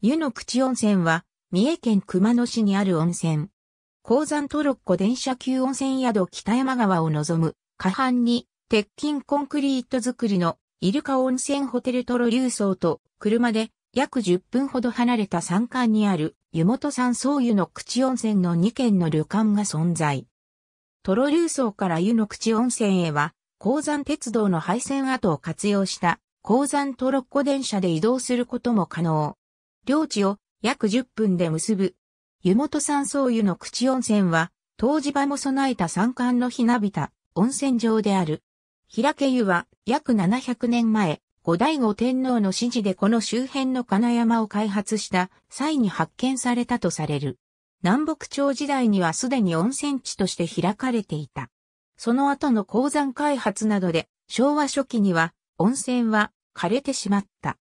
湯の口温泉は、三重県熊野市にある温泉。鉱山トロッコ電車級温泉宿北山川を望む、下半に、鉄筋コンクリート作りの、イルカ温泉ホテルトロ流層と、車で約10分ほど離れた山間にある、湯本山総湯の口温泉の2軒の旅館が存在。トロ流層から湯の口温泉へは、鉱山鉄道の廃線跡を活用した、鉱山トロッコ電車で移動することも可能。領地を約10分で結ぶ。湯本山荘湯の口温泉は、湯治場も備えた山間のひなびた温泉場である。平家湯は約700年前、後醍醐天皇の指示でこの周辺の金山を開発した際に発見されたとされる。南北朝時代にはすでに温泉地として開かれていた。その後の鉱山開発などで昭和初期には温泉は枯れてしまった。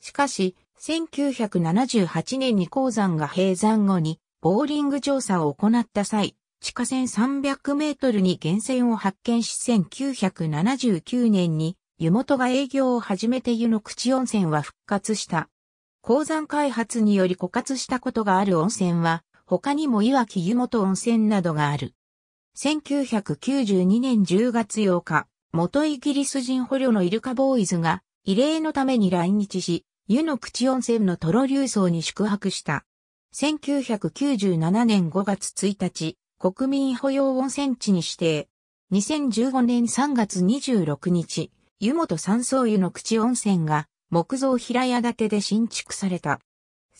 しかし、1978年に鉱山が閉山後にボーリング調査を行った際、地下線3 0 0メートルに源泉を発見し1979年に湯本が営業を始めて湯の口温泉は復活した。鉱山開発により枯渇したことがある温泉は、他にも岩木湯本温泉などがある。1992年10月8日、元イギリス人捕虜のイルカボーイズが、異例のために来日し、湯の口温泉のトロ流荘に宿泊した。1997年5月1日、国民保養温泉地に指定。2015年3月26日、湯本三層湯の口温泉が木造平屋建てで新築された。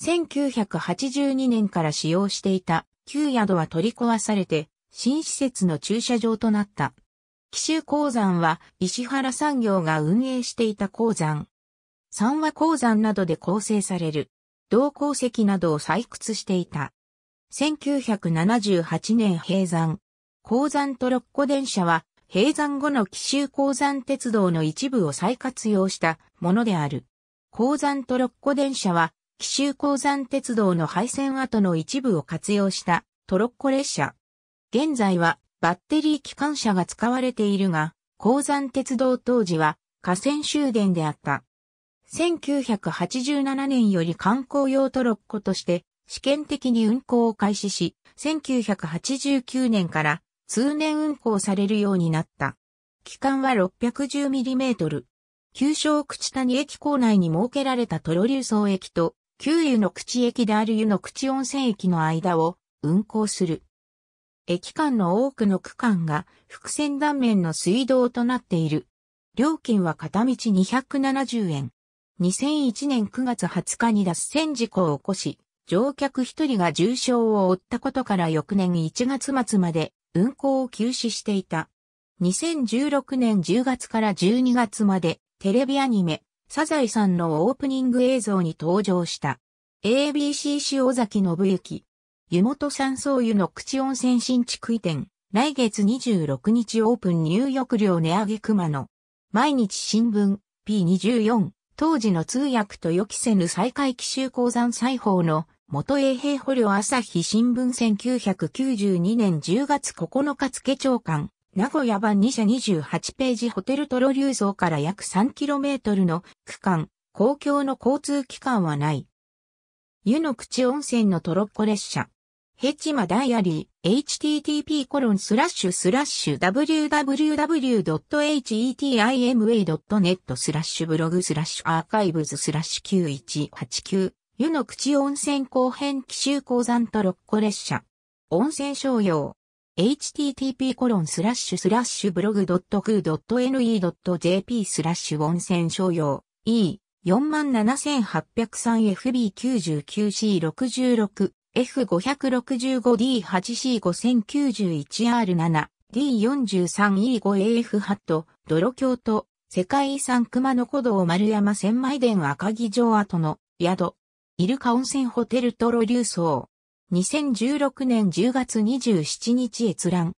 1982年から使用していた旧宿は取り壊されて新施設の駐車場となった。紀州鉱山は石原産業が運営していた鉱山。三和鉱山などで構成される、銅鉱石などを採掘していた。1978年閉山。鉱山トロッコ電車は、閉山後の紀州鉱山鉄道の一部を再活用したものである。鉱山トロッコ電車は、紀州鉱山鉄道の廃線跡の一部を活用したトロッコ列車。現在はバッテリー機関車が使われているが、鉱山鉄道当時は河川終電であった。1987年より観光用トロッコとして試験的に運行を開始し、1989年から通年運行されるようになった。期間は 610mm。旧小口谷駅構内に設けられたトロ流送駅と、旧湯の口駅である湯の口温泉駅の間を運行する。駅間の多くの区間が伏線断面の水道となっている。料金は片道270円。2001年9月20日に脱線事故を起こし、乗客1人が重傷を負ったことから翌年1月末まで運行を休止していた。2016年10月から12月までテレビアニメ、サザエさんのオープニング映像に登場した。ABC 塩崎信之。湯本山荘湯の口温泉新築移転。来月26日オープン入浴料値上げ熊野。毎日新聞 P24。当時の通訳と予期せぬ再開奇襲鉱山裁縫の元衛兵捕虜朝日新聞1992年10月9日付長官、名古屋版2社28ページホテルトロ流像から約 3km の区間、公共の交通機関はない。湯の口温泉のトロッコ列車。ヘチマダイアリー。http://www.hetima.net スラッシュブログスラッシュアーカイブズスラッシュ9189湯の口温泉後編奇襲鉱山と六個列車温泉商用 http コロンスラッシュスラッシュブログドットードット ne.jp スラッシュ温泉商用 e 47803fb99c66 F565D8C5091R7、D43E5AF ハット、泥京都、世界遺産熊野古道丸山千枚殿赤城城跡の宿、イルカ温泉ホテルトロ流送。2016年10月27日閲覧。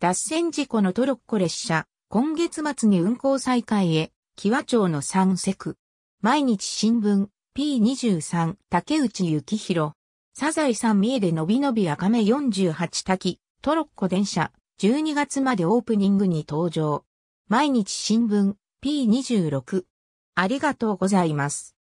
脱線事故のトロッコ列車、今月末に運行再開へ、キワ町の三セク。毎日新聞、P23、竹内幸宏。サザエさん三重でのびのび赤目48滝、トロッコ電車、12月までオープニングに登場。毎日新聞、P26。ありがとうございます。